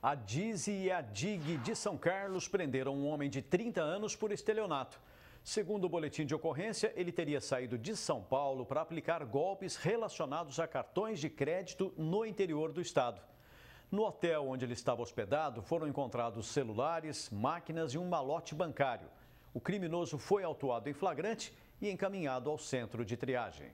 A Dizi e a DIG de São Carlos prenderam um homem de 30 anos por estelionato. Segundo o boletim de ocorrência, ele teria saído de São Paulo para aplicar golpes relacionados a cartões de crédito no interior do estado. No hotel onde ele estava hospedado, foram encontrados celulares, máquinas e um malote bancário. O criminoso foi autuado em flagrante e encaminhado ao centro de triagem.